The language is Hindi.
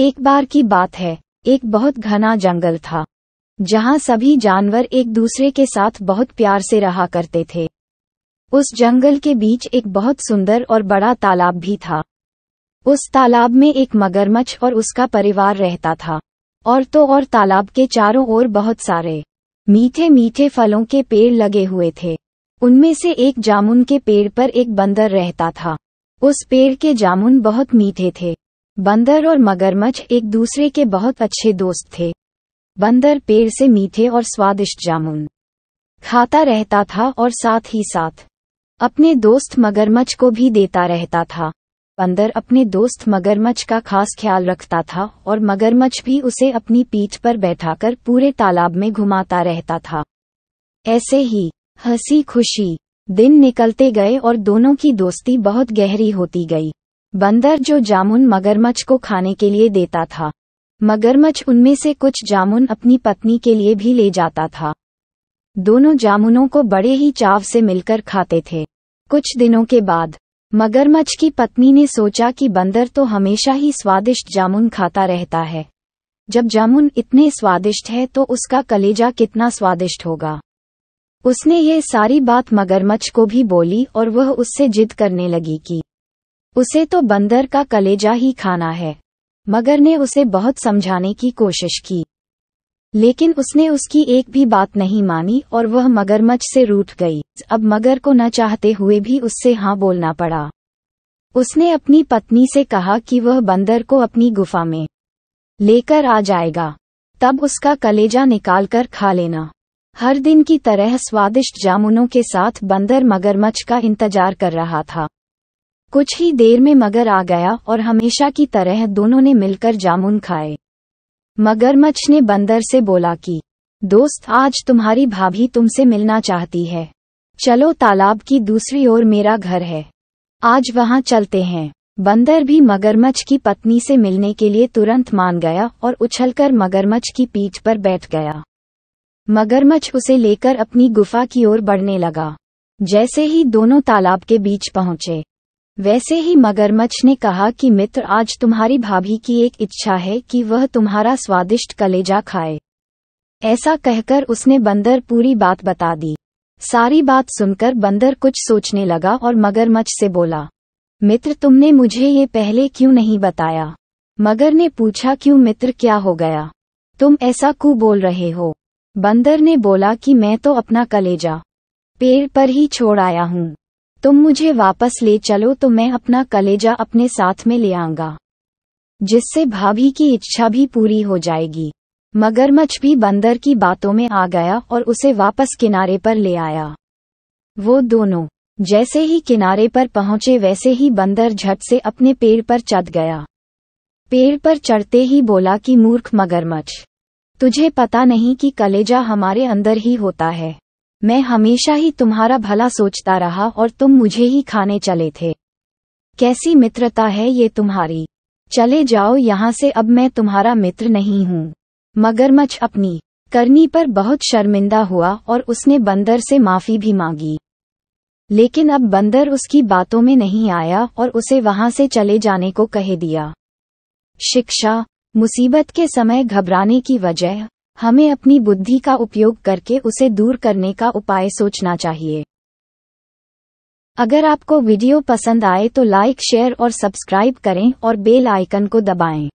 एक बार की बात है एक बहुत घना जंगल था जहां सभी जानवर एक दूसरे के साथ बहुत प्यार से रहा करते थे उस जंगल के बीच एक बहुत सुंदर और बड़ा तालाब भी था उस तालाब में एक मगरमच्छ और उसका परिवार रहता था और तो और तालाब के चारों ओर बहुत सारे मीठे मीठे फलों के पेड़ लगे हुए थे उनमें से एक जामुन के पेड़ पर एक बंदर रहता था उस पेड़ के जामुन बहुत मीठे थे बंदर और मगरमच्छ एक दूसरे के बहुत अच्छे दोस्त थे बंदर पेड़ से मीठे और स्वादिष्ट जामुन खाता रहता था और साथ ही साथ अपने दोस्त मगरमच्छ को भी देता रहता था बंदर अपने दोस्त मगरमच्छ का खास ख्याल रखता था और मगरमच्छ भी उसे अपनी पीठ पर बैठाकर पूरे तालाब में घुमाता रहता था ऐसे ही हंसी खुशी दिन निकलते गए और दोनों की दोस्ती बहुत गहरी होती गई बंदर जो जामुन मगरमच्छ को खाने के लिए देता था मगरमच्छ उनमें से कुछ जामुन अपनी पत्नी के लिए भी ले जाता था दोनों जामुनों को बड़े ही चाव से मिलकर खाते थे कुछ दिनों के बाद मगरमच्छ की पत्नी ने सोचा कि बंदर तो हमेशा ही स्वादिष्ट जामुन खाता रहता है जब जामुन इतने स्वादिष्ट है तो उसका कलेजा कितना स्वादिष्ट होगा उसने ये सारी बात मगरमच्छ को भी बोली और वह उससे जिद करने लगी कि उसे तो बंदर का कलेजा ही खाना है मगर ने उसे बहुत समझाने की कोशिश की लेकिन उसने उसकी एक भी बात नहीं मानी और वह मगरमच्छ से रूठ गई अब मगर को न चाहते हुए भी उससे हाँ बोलना पड़ा उसने अपनी पत्नी से कहा कि वह बंदर को अपनी गुफा में लेकर आ जाएगा तब उसका कलेजा निकालकर खा लेना हर दिन की तरह स्वादिष्ट जामुनों के साथ बंदर मगरमच्छ का इंतजार कर रहा था कुछ ही देर में मगर आ गया और हमेशा की तरह दोनों ने मिलकर जामुन खाए मगरमच्छ ने बंदर से बोला कि दोस्त आज तुम्हारी भाभी तुमसे मिलना चाहती है चलो तालाब की दूसरी ओर मेरा घर है आज वहाँ चलते हैं बंदर भी मगरमच्छ की पत्नी से मिलने के लिए तुरंत मान गया और उछलकर मगरमच्छ की पीठ पर बैठ गया मगरमच्छ उसे लेकर अपनी गुफा की ओर बढ़ने लगा जैसे ही दोनों तालाब के बीच पहुंचे वैसे ही मगरमच्छ ने कहा कि मित्र आज तुम्हारी भाभी की एक इच्छा है कि वह तुम्हारा स्वादिष्ट कलेजा खाए ऐसा कहकर उसने बंदर पूरी बात बता दी सारी बात सुनकर बंदर कुछ सोचने लगा और मगरमच्छ से बोला मित्र तुमने मुझे ये पहले क्यों नहीं बताया मगर ने पूछा क्यों मित्र क्या हो गया तुम ऐसा क्यों बोल रहे हो बंदर ने बोला कि मैं तो अपना कलेजा पेड़ पर ही छोड़ आया हूँ तुम मुझे वापस ले चलो तो मैं अपना कलेजा अपने साथ में ले आऊंगा जिससे भाभी की इच्छा भी पूरी हो जाएगी मगरमच्छ भी बंदर की बातों में आ गया और उसे वापस किनारे पर ले आया वो दोनों जैसे ही किनारे पर पहुंचे वैसे ही बंदर झट से अपने पेड़ पर चढ़ गया पेड़ पर चढ़ते ही बोला कि मूर्ख मगरमच्छ तुझे पता नहीं कि कलेजा हमारे अंदर ही होता है मैं हमेशा ही तुम्हारा भला सोचता रहा और तुम मुझे ही खाने चले थे कैसी मित्रता है ये तुम्हारी चले जाओ यहाँ से अब मैं तुम्हारा मित्र नहीं हूँ मगरमच्छ अपनी करनी पर बहुत शर्मिंदा हुआ और उसने बंदर से माफी भी मांगी लेकिन अब बंदर उसकी बातों में नहीं आया और उसे वहां से चले जाने को कह दिया शिक्षा मुसीबत के समय घबराने की वजह हमें अपनी बुद्धि का उपयोग करके उसे दूर करने का उपाय सोचना चाहिए अगर आपको वीडियो पसंद आए तो लाइक शेयर और सब्सक्राइब करें और बेल आइकन को दबाएं